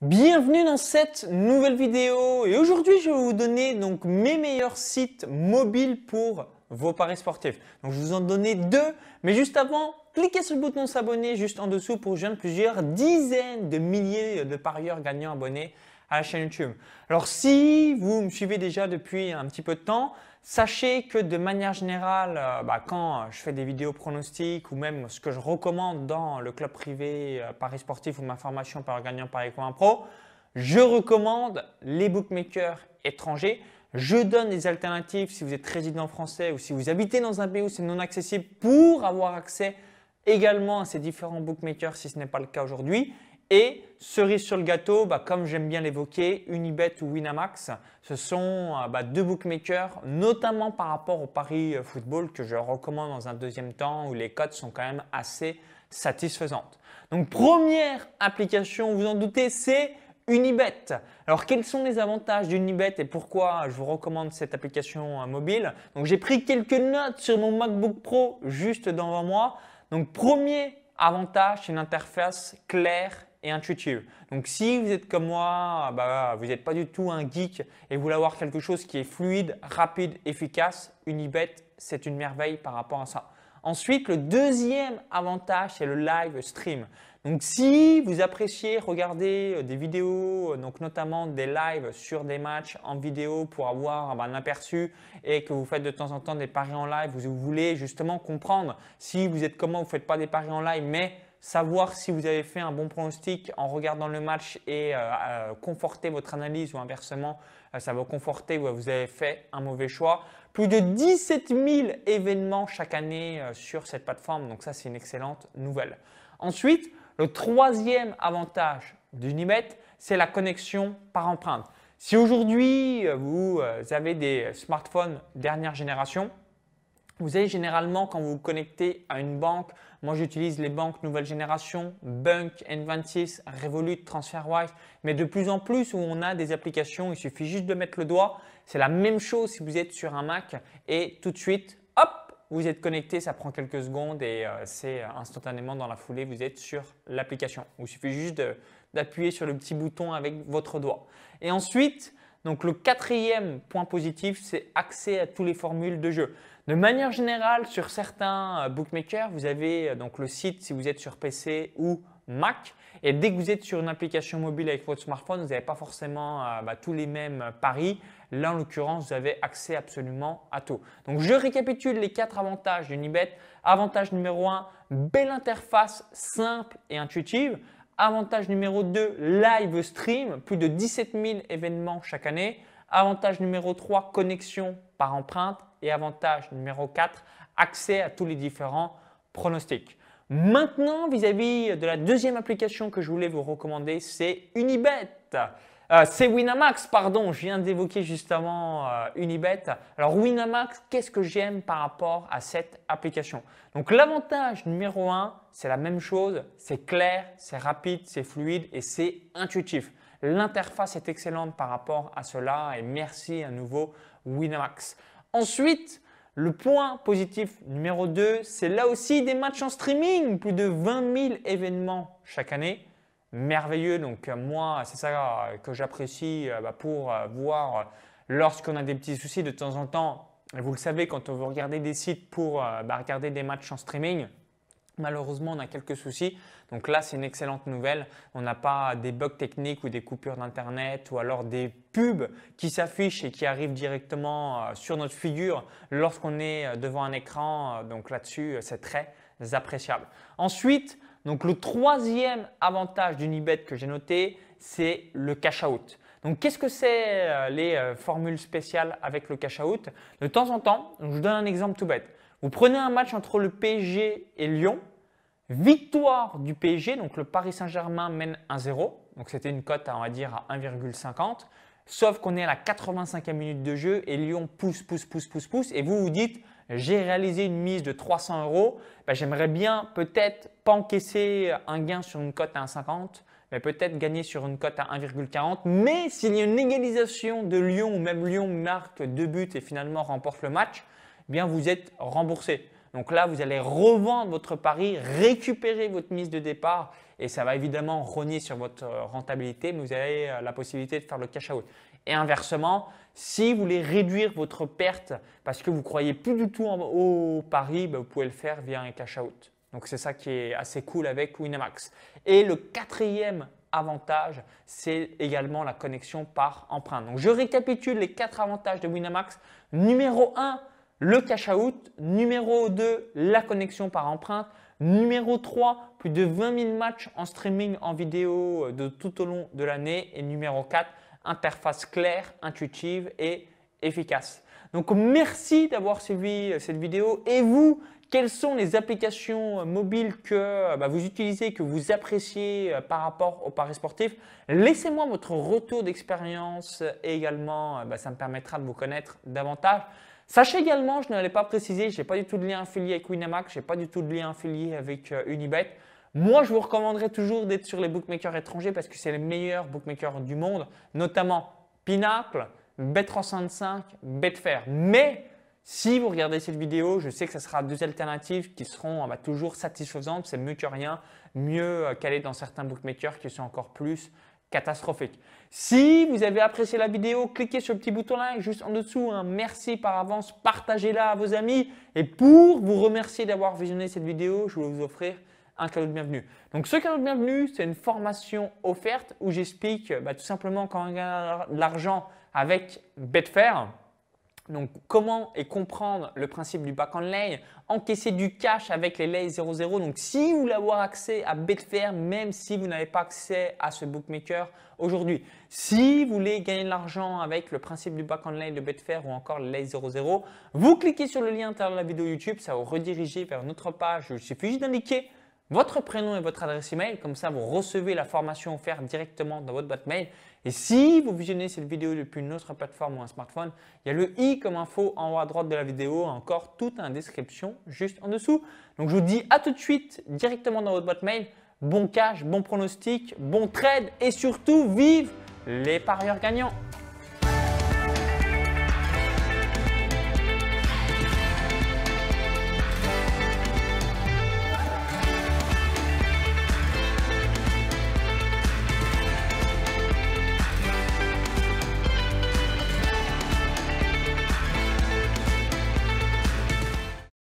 Bienvenue dans cette nouvelle vidéo et aujourd'hui je vais vous donner donc mes meilleurs sites mobiles pour vos paris sportifs. Donc je vous en donner deux, mais juste avant, cliquez sur le bouton s'abonner juste en dessous pour joindre plusieurs dizaines de milliers de parieurs gagnants abonnés à la chaîne YouTube. Alors si vous me suivez déjà depuis un petit peu de temps, Sachez que de manière générale, euh, bah, quand je fais des vidéos pronostics ou même ce que je recommande dans le club privé euh, Paris Sportif ou ma formation par gagnant Paris Coin Pro, je recommande les bookmakers étrangers. Je donne des alternatives si vous êtes résident français ou si vous habitez dans un pays où c'est non accessible pour avoir accès également à ces différents bookmakers si ce n'est pas le cas aujourd'hui. Et cerise sur le gâteau, bah, comme j'aime bien l'évoquer, Unibet ou Winamax, ce sont euh, bah, deux bookmakers, notamment par rapport au Paris euh, football que je recommande dans un deuxième temps où les cotes sont quand même assez satisfaisantes. Donc première application, vous en doutez, c'est Unibet. Alors quels sont les avantages d'Unibet et pourquoi je vous recommande cette application euh, mobile Donc j'ai pris quelques notes sur mon MacBook Pro juste devant moi. Donc premier avantage, c'est une interface claire et intuitive. Donc si vous êtes comme moi, ah bah, vous n'êtes pas du tout un geek et vous voulez avoir quelque chose qui est fluide, rapide, efficace, Unibet, c'est une merveille par rapport à ça. Ensuite, le deuxième avantage, c'est le live stream. Donc si vous appréciez regarder euh, des vidéos, euh, donc notamment des lives sur des matchs en vidéo pour avoir ah bah, un aperçu et que vous faites de temps en temps des paris en live, vous voulez justement comprendre si vous êtes comment, vous ne faites pas des paris en live, mais savoir si vous avez fait un bon pronostic en regardant le match et euh, euh, conforter votre analyse ou inversement, euh, ça va conforter ou vous avez fait un mauvais choix. Plus de 17 000 événements chaque année sur cette plateforme, donc ça c'est une excellente nouvelle. Ensuite, le troisième avantage d'Unibet, c'est la connexion par empreinte. Si aujourd'hui vous avez des smartphones dernière génération, vous avez généralement, quand vous vous connectez à une banque, moi j'utilise les banques nouvelle génération, Bunk, N26, Revolut, TransferWise, mais de plus en plus où on a des applications, il suffit juste de mettre le doigt. C'est la même chose si vous êtes sur un Mac et tout de suite, hop, vous êtes connecté, ça prend quelques secondes et euh, c'est euh, instantanément dans la foulée, vous êtes sur l'application. Il suffit juste d'appuyer sur le petit bouton avec votre doigt. Et ensuite, donc le quatrième point positif, c'est accès à tous les formules de jeu. De manière générale, sur certains euh, bookmakers, vous avez euh, donc le site si vous êtes sur PC ou Mac. Et dès que vous êtes sur une application mobile avec votre smartphone, vous n'avez pas forcément euh, bah, tous les mêmes paris. Là, en l'occurrence, vous avez accès absolument à tout. Donc, je récapitule les quatre avantages d'Unibet. Avantage numéro 1, belle interface simple et intuitive. Avantage numéro 2, live stream, plus de 17 000 événements chaque année. Avantage numéro 3, connexion par empreinte. Et avantage numéro 4, accès à tous les différents pronostics. Maintenant, vis-à-vis de la deuxième application que je voulais vous recommander, c'est Unibet. Euh, c'est Winamax, pardon, je viens d'évoquer justement euh, Unibet. Alors Winamax, qu'est-ce que j'aime par rapport à cette application Donc l'avantage numéro 1, c'est la même chose, c'est clair, c'est rapide, c'est fluide et c'est intuitif. L'interface est excellente par rapport à cela et merci à nouveau Winamax. Ensuite, le point positif numéro 2, c'est là aussi des matchs en streaming, plus de 20 000 événements chaque année. Merveilleux, donc euh, moi c'est ça euh, que j'apprécie euh, bah, pour voir lorsqu'on a des petits soucis de temps en temps. Vous le savez, quand on veut regarder des sites pour bah, regarder des matchs en streaming, Malheureusement, on a quelques soucis. Donc là, c'est une excellente nouvelle. On n'a pas des bugs techniques ou des coupures d'Internet ou alors des pubs qui s'affichent et qui arrivent directement euh, sur notre figure lorsqu'on est euh, devant un écran. Euh, donc là-dessus, c'est très appréciable. Ensuite, donc le troisième avantage d'Unibet que j'ai noté, c'est le cash out. Donc, qu'est-ce que c'est les formules spéciales avec le cash out De temps en temps, je vous donne un exemple tout bête. Vous prenez un match entre le PSG et Lyon, victoire du PSG, donc le Paris Saint-Germain mène 1-0, donc c'était une cote à, on va dire, à 1,50, sauf qu'on est à la 85e minute de jeu et Lyon pousse, pousse, pousse, pousse, pousse, et vous vous dites, j'ai réalisé une mise de 300 euros, ben, j'aimerais bien peut-être pas encaisser un gain sur une cote à 1,50, mais peut-être gagner sur une cote à 1,40. Mais s'il y a une égalisation de Lyon ou même Lyon marque deux buts et finalement remporte le match, bien vous êtes remboursé. Donc là, vous allez revendre votre pari, récupérer votre mise de départ et ça va évidemment rogner sur votre euh, rentabilité, mais vous avez euh, la possibilité de faire le cash out. Et inversement, si vous voulez réduire votre perte parce que vous ne croyez plus du tout au pari, bah, vous pouvez le faire via un cash out. Donc c'est ça qui est assez cool avec Winamax. Et le quatrième avantage, c'est également la connexion par empreinte. Donc je récapitule les quatre avantages de Winamax. Numéro 1, le cash out. Numéro 2, la connexion par empreinte. Numéro 3, plus de 20 000 matchs en streaming en vidéo euh, de tout au long de l'année. Et numéro 4, interface claire, intuitive et efficace. Donc merci d'avoir suivi euh, cette vidéo. Et vous, quelles sont les applications euh, mobiles que bah, vous utilisez, que vous appréciez par rapport au paris sportif Laissez-moi votre retour d'expérience également, bah, ça me permettra de vous connaître davantage. Sachez également, je ne l'ai pas précisé, je n'ai pas du tout de lien affilié avec Winamax, je n'ai pas du tout de lien affilié avec euh, Unibet. Moi, je vous recommanderais toujours d'être sur les bookmakers étrangers parce que c'est les meilleurs bookmakers du monde, notamment Pinnacle, Bet365, Betfair. Mais si vous regardez cette vidéo, je sais que ce sera deux alternatives qui seront toujours satisfaisantes. C'est mieux que rien, mieux euh, qu'aller dans certains bookmakers qui sont encore plus catastrophique. Si vous avez apprécié la vidéo, cliquez sur le petit bouton like juste en dessous, hein. merci par avance, partagez-la à vos amis. Et pour vous remercier d'avoir visionné cette vidéo, je voulais vous offrir un cadeau de bienvenue. Donc ce cadeau de bienvenue, c'est une formation offerte où j'explique bah, tout simplement comment gagner de l'argent avec Betfair. Donc, comment et comprendre le principe du back end lay, encaisser du cash avec les lay 00. Donc, si vous voulez avoir accès à Betfair, même si vous n'avez pas accès à ce bookmaker aujourd'hui, si vous voulez gagner de l'argent avec le principe du back end lay de Betfair ou encore les lay 00, vous cliquez sur le lien à de la vidéo YouTube, ça va vous rediriger vers notre page. Il suffit d'indiquer votre prénom et votre adresse email. Comme ça, vous recevez la formation offerte directement dans votre boîte mail. Et si vous visionnez cette vidéo depuis une autre plateforme ou un smartphone, il y a le i comme info en haut à droite de la vidéo, encore toute une description juste en dessous. Donc je vous dis à tout de suite directement dans votre boîte mail. Bon cash, bon pronostic, bon trade et surtout vive les parieurs gagnants.